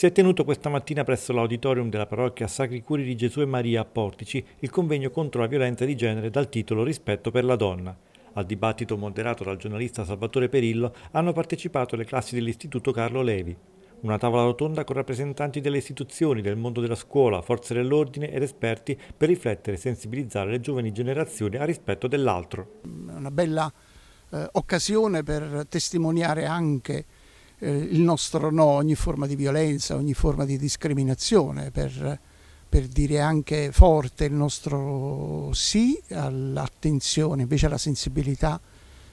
Si è tenuto questa mattina presso l'auditorium della parrocchia Sacri Curi di Gesù e Maria a Portici il convegno contro la violenza di genere dal titolo Rispetto per la donna. Al dibattito moderato dal giornalista Salvatore Perillo hanno partecipato le classi dell'Istituto Carlo Levi. Una tavola rotonda con rappresentanti delle istituzioni, del mondo della scuola, forze dell'ordine ed esperti per riflettere e sensibilizzare le giovani generazioni al rispetto dell'altro. Una bella eh, occasione per testimoniare anche eh, il nostro no a ogni forma di violenza, ogni forma di discriminazione, per, per dire anche forte il nostro sì all'attenzione, invece alla sensibilità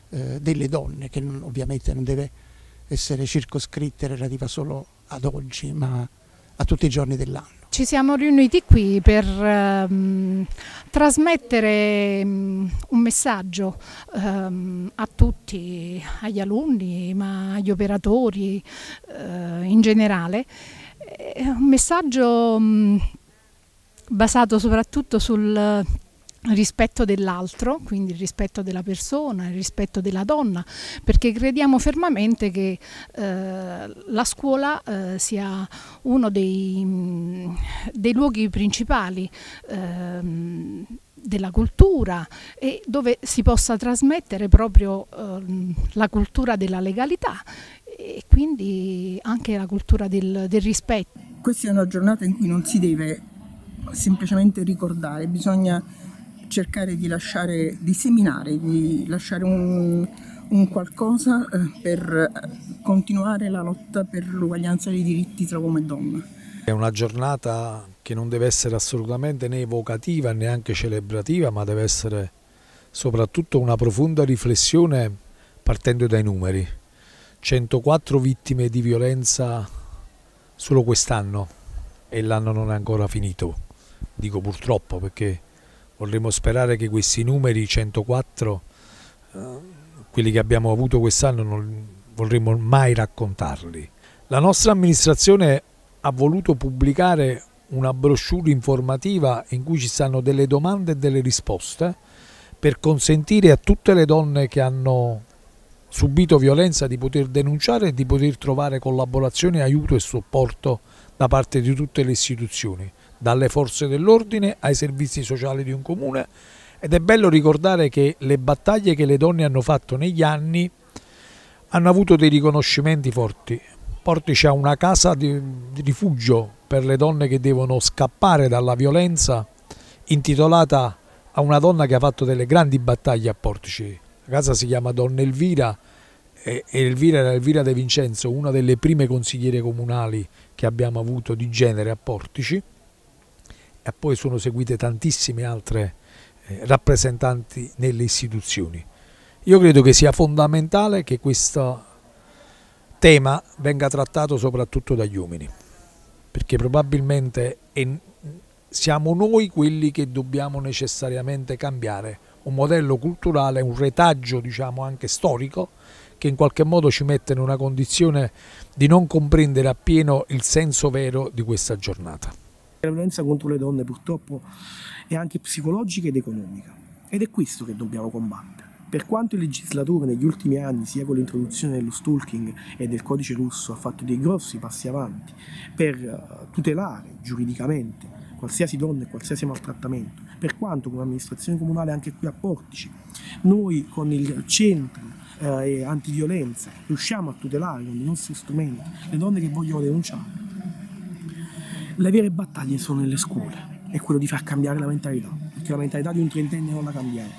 eh, delle donne, che non, ovviamente non deve essere circoscritta e relativa solo ad oggi, ma a tutti i giorni dell'anno ci siamo riuniti qui per ehm, trasmettere um, un messaggio um, a tutti, agli alunni, ma agli operatori uh, in generale, un messaggio um, basato soprattutto sul rispetto dell'altro, quindi il rispetto della persona, il rispetto della donna, perché crediamo fermamente che eh, la scuola eh, sia uno dei, mm, dei luoghi principali eh, della cultura e dove si possa trasmettere proprio ehm, la cultura della legalità e quindi anche la cultura del, del rispetto. Questa è una giornata in cui non si deve semplicemente ricordare, bisogna cercare di lasciare, di seminare, di lasciare un, un qualcosa eh, per eh, continuare la lotta per l'uguaglianza dei diritti tra uomo e donna. È una giornata che non deve essere assolutamente né evocativa né anche celebrativa, ma deve essere soprattutto una profonda riflessione partendo dai numeri. 104 vittime di violenza solo quest'anno e l'anno non è ancora finito. Dico purtroppo perché Vorremmo sperare che questi numeri 104, eh, quelli che abbiamo avuto quest'anno, non vorremmo mai raccontarli. La nostra amministrazione ha voluto pubblicare una brochure informativa in cui ci stanno delle domande e delle risposte per consentire a tutte le donne che hanno subito violenza di poter denunciare e di poter trovare collaborazione, aiuto e supporto da parte di tutte le istituzioni dalle forze dell'ordine ai servizi sociali di un comune ed è bello ricordare che le battaglie che le donne hanno fatto negli anni hanno avuto dei riconoscimenti forti. Portici ha una casa di rifugio per le donne che devono scappare dalla violenza intitolata a una donna che ha fatto delle grandi battaglie a Portici. La casa si chiama Donna Elvira e Elvira era Elvira De Vincenzo, una delle prime consigliere comunali che abbiamo avuto di genere a Portici e poi sono seguite tantissime altre eh, rappresentanti nelle istituzioni. Io credo che sia fondamentale che questo tema venga trattato soprattutto dagli uomini, perché probabilmente è, siamo noi quelli che dobbiamo necessariamente cambiare un modello culturale, un retaggio diciamo anche storico che in qualche modo ci mette in una condizione di non comprendere appieno il senso vero di questa giornata. La violenza contro le donne purtroppo è anche psicologica ed economica ed è questo che dobbiamo combattere. Per quanto il legislatore negli ultimi anni, sia con l'introduzione dello stalking e del codice russo, ha fatto dei grossi passi avanti per eh, tutelare giuridicamente qualsiasi donna e qualsiasi maltrattamento, per quanto come amministrazione comunale anche qui a Portici, noi con il centro eh, antiviolenza riusciamo a tutelare con i nostri strumenti le donne che vogliono denunciare, le vere battaglie sono nelle scuole, è quello di far cambiare la mentalità, perché la mentalità di un trentenne non la cambiamo,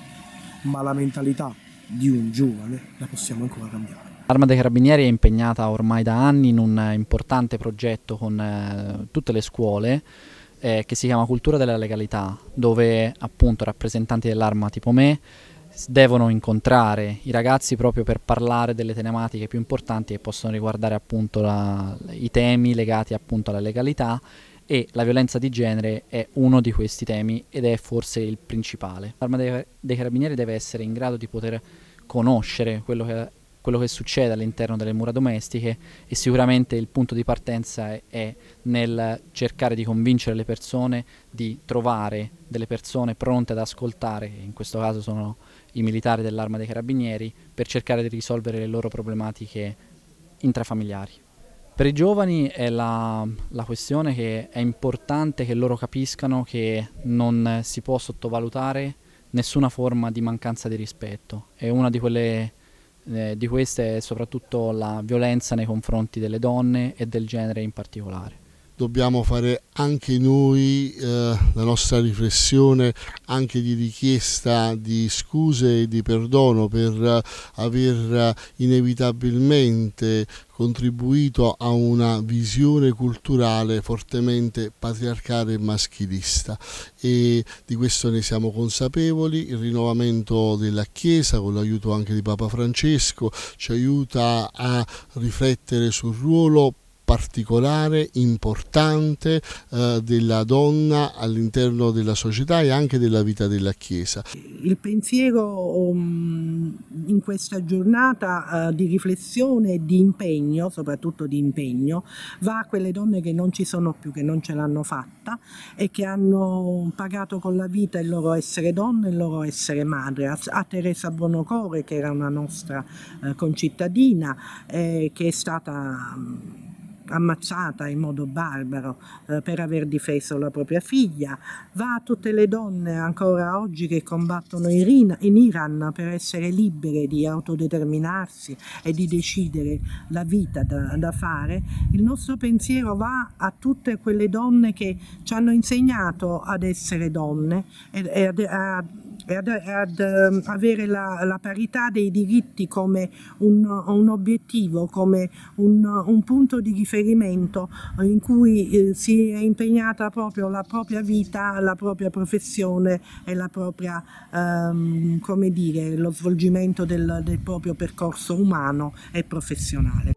ma la mentalità di un giovane la possiamo ancora cambiare. L'Arma dei Carabinieri è impegnata ormai da anni in un importante progetto con eh, tutte le scuole eh, che si chiama Cultura della Legalità, dove appunto rappresentanti dell'Arma tipo me devono incontrare i ragazzi proprio per parlare delle tematiche più importanti che possono riguardare appunto la, i temi legati appunto alla legalità e la violenza di genere è uno di questi temi ed è forse il principale. L'arma dei, carabinieri deve essere in grado di poter conoscere quello che, quello che, succede all'interno delle mura domestiche e sicuramente il punto di partenza è, è nel cercare di convincere le persone di trovare delle persone pronte ad ascoltare, in questo caso sono i militari dell'arma dei carabinieri, per cercare di risolvere le loro problematiche intrafamiliari. Per i giovani è la, la questione che è importante che loro capiscano che non si può sottovalutare nessuna forma di mancanza di rispetto e una di, quelle, eh, di queste è soprattutto la violenza nei confronti delle donne e del genere in particolare dobbiamo fare anche noi eh, la nostra riflessione anche di richiesta di scuse e di perdono per eh, aver eh, inevitabilmente contribuito a una visione culturale fortemente patriarcale e maschilista e di questo ne siamo consapevoli, il rinnovamento della Chiesa con l'aiuto anche di Papa Francesco ci aiuta a riflettere sul ruolo particolare, importante eh, della donna all'interno della società e anche della vita della Chiesa. Il pensiero um, in questa giornata uh, di riflessione e di impegno, soprattutto di impegno, va a quelle donne che non ci sono più, che non ce l'hanno fatta e che hanno pagato con la vita il loro essere donna e il loro essere madre. A, a Teresa Buonocore, che era una nostra eh, concittadina, eh, che è stata... Um, ammazzata in modo barbaro eh, per aver difeso la propria figlia, va a tutte le donne ancora oggi che combattono in, Iran per essere libere di autodeterminarsi e di decidere la vita da, da fare, il nostro pensiero va a tutte quelle donne che ci hanno insegnato ad essere donne e, e a, a e ad, ad, ehm, avere la, la, parità dei diritti come un, un obiettivo, come un, un, punto di riferimento in cui eh, si è impegnata proprio la propria vita, la propria professione e la propria, ehm, come dire, lo svolgimento del, del proprio percorso umano e professionale.